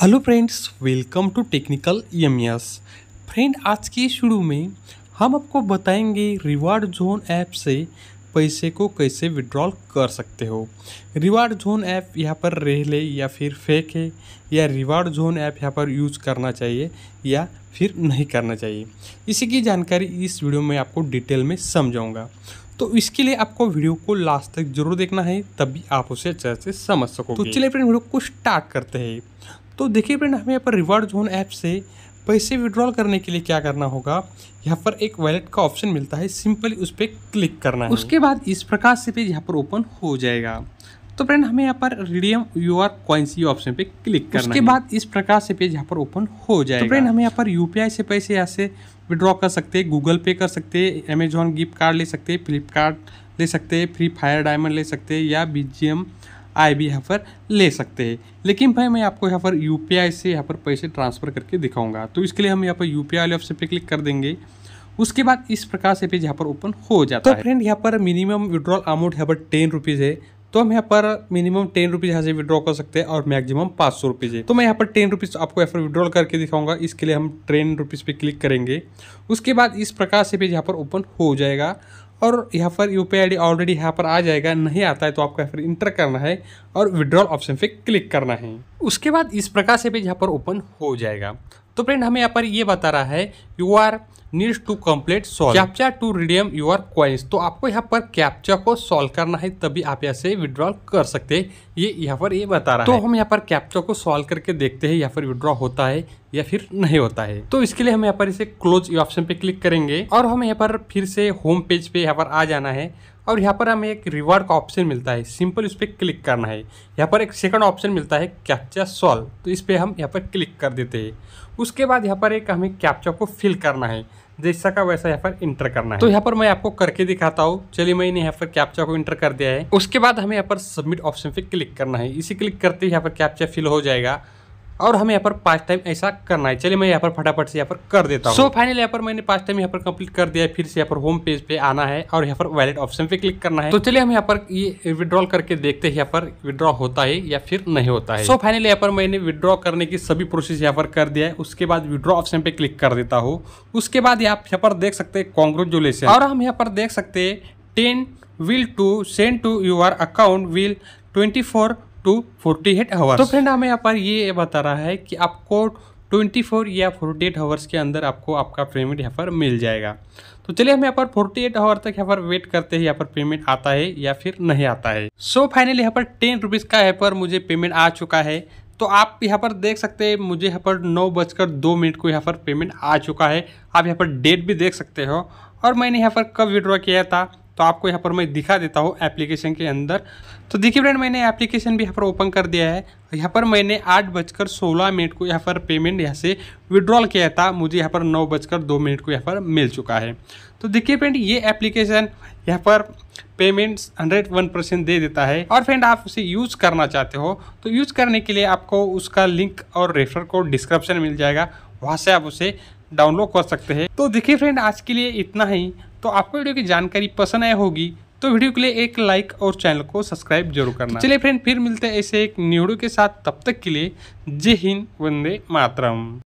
hello friends welcome to technical EMS friend आज के शुरू में हम आपको बताएंगे रिवार्ड जोन ऐप से पैसे को कैसे विड्रॉल कर सकते हो रिवार्ड जोन ऐप यहाँ पर ले या फिर फेक है या रिवार्ड जोन ऐप यहाँ पर यूज करना चाहिए या फिर नहीं करना चाहिए इसी की जानकारी इस वीडियो में आपको डिटेल में समझाऊंगा तो इसके लिए आपको वीडियो को लास्ट तक जरूर देखना है तभी आप उसे अच्छे से समझ सको तो चलिए फ्रेंड वीडियो को स्टार्ट करते हैं तो देखिए फ्रेंड हमें यहाँ पर रिवार्ड जोन ऐप से पैसे विड्रॉल करने के लिए क्या करना होगा यहाँ पर एक वैलेट का ऑप्शन मिलता है सिंपली उस पर क्लिक करना है उसके बाद इस प्रकार से पेज यहाँ पर ओपन हो जाएगा तो फ्रेंड हमें यहाँ पर रिडियम यू आर कॉइन्स ये ऑप्शन पे क्लिक करना उसके बाद इस प्रकार से पेज यहाँ पर ओपन हो जाएगा तो फ्रेंड हमें यहाँ पर यू से पैसे यहाँ से विड्रॉ कर सकते हैं गूगल पे कर सकते हैं अमेजॉन गिफ्ट कार्ड ले सकते हैं फ्लिपकार्ट ले सकते हैं फ्री फायर डायमंड ले सकते हैं या बी आई भी यहाँ पर ले सकते हैं लेकिन भाई मैं आपको यहाँ पर यू से यहाँ पर पैसे ट्रांसफ़र करके दिखाऊंगा तो इसके लिए हम यहाँ पर यू वाले ऑप्शन पे क्लिक कर देंगे उसके बाद इस प्रकार से पेज यहाँ पर ओपन हो जाता तो है फ्रेंड यहाँ पर मिनिमम विड्रॉल अमाउंट यहाँ पर टेन रुपीज़ है तो हम यहाँ पर मिनिमम टेन रुपीज़ यहाँ से विड्रॉ कर सकते हैं और मैक्सिमम पाँच सौ रुपीज़ है तो मैं यहाँ पर टेन रुपीज़ आपको यहाँ पर विड्रॉल करके दिखाऊंगा इसके लिए हम टेन रुपीज़ पे क्लिक करेंगे उसके बाद इस प्रकार से पेज यहाँ पर ओपन हो जाएगा और यहाँ पर यू पी ऑलरेडी यहाँ पर आ जाएगा नहीं आता है तो आपको यहाँ पर इंटर करना है और विड्रॉल ऑप्शन पे क्लिक करना है उसके बाद इस प्रकार से पेज यहाँ पर ओपन हो जाएगा तो फ्रेंड हमें यहाँ पर ये बता रहा है you are needs to complete solve captcha to redeem your coins तो आपको यहाँ पर कैप्चा को सॉल्व करना है तभी आप यहाँ से विड्रॉल कर सकते हैं ये यहाँ पर ये बता रहा तो है तो हम यहाँ पर कैप्चा को सॉल्व करके देखते हैं यहाँ पर विड्रॉ होता है या फिर नहीं होता है तो इसके लिए हम यहाँ पर इसे क्लोज ऑप्शन पे क्लिक करेंगे और हम यहाँ पर फिर से होम पेज पे यहाँ पर आ जाना है और यहाँ पर हमें एक रिवार्ड का ऑप्शन मिलता है सिंपल इस पर क्लिक करना है यहाँ पर एक सेकंड ऑप्शन मिलता है कैप्चा सॉल्व तो इस पर हम यहाँ पर क्लिक कर देते हैं उसके बाद यहाँ पर एक हमें कैप्चा को फिल करना है जैसा का वैसा यहाँ पर इंटर करना है तो यहाँ पर मैं आपको करके दिखाता हूँ चलिए मैंने यहाँ पर कैप्चा को इंटर कर दिया है उसके बाद हमें यहाँ पर सबमिट ऑप्शन पर क्लिक करना है इसी क्लिक करते ही यहाँ पर कैप्चा फिल हो जाएगा और हमें यहाँ पर पाँच टाइम ऐसा करना है चलिए मैं यहाँ पर फटाफट से यहाँ पर कर देता हूँ सो फाइनल यहाँ पर मैंने पाँच टाइम यहाँ पर कंप्लीट कर दिया है फिर से यहाँ पर होम पेज पे आना है और यहाँ पर वैलेट ऑप्शन पे क्लिक करना है तो चलिए हम यहाँ पर ये विड्रॉल करके देखते हैं यहाँ पर विड्रॉ होता है या फिर नहीं होता है सो फाइनल यहाँ पर मैंने विड्रॉ करने की सभी प्रोसेस यहाँ पर कर दिया है उसके बाद विड्रॉ ऑप्शन पे क्लिक कर देता हूँ उसके बाद आप यहाँ पर देख सकते हैं कॉन्ग्रेचुलेसन और हम यहाँ पर देख सकते हैं ten will to send to your account will twenty four to forty eight hours तो फ्रेंड हमें यहाँ पर ये बता रहा है कि आपको ट्वेंटी फोर या फोर्टी एट आवर्स के अंदर आपको आपका पेमेंट यहाँ पर मिल जाएगा तो चलिए हम यहाँ पर फोर्टी एट आवर तक यहाँ पर वेट करते हैं यहाँ पर पेमेंट आता है या फिर नहीं आता है सो फाइनली यहाँ पर टेन रुपीज़ का यहाँ पर मुझे पेमेंट आ चुका है तो आप यहाँ पर देख सकते हैं मुझे यहाँ पर नौ बजकर दो मिनट को यहाँ पर पेमेंट आ चुका है आप यहाँ पर डेट भी देख सकते हो और मैंने यहाँ पर कब विड्रॉ किया था तो आपको यहाँ पर मैं दिखा देता हूँ एप्लीकेशन के अंदर तो देखिए फ्रेंड मैंने एप्लीकेशन भी यहाँ पर ओपन कर दिया है यहाँ पर मैंने आठ बजकर सोलह मिनट को यहाँ पर पेमेंट यहाँ से विड्रॉल किया था मुझे यहाँ पर नौ बजकर दो मिनट को यहाँ पर मिल चुका है तो देखिए फ्रेंड ये एप्लीकेशन यहाँ पर पेमेंट हंड्रेड वन परसेंट दे देता है और फ्रेंड आप उसे यूज़ करना चाहते हो तो यूज़ करने के लिए आपको उसका लिंक और रेफर कोड डिस्क्रिप्शन मिल जाएगा वहाँ से आप उसे डाउनलोड कर सकते हैं तो देखिए फ्रेंड आज के लिए इतना ही तो आपको वीडियो की जानकारी पसंद आए होगी तो वीडियो के लिए एक लाइक और चैनल को सब्सक्राइब जरूर करना तो चलिए फ्रेंड फिर मिलते हैं ऐसे एक न्यूडो के साथ तब तक के लिए जय हिंद वंदे मातरम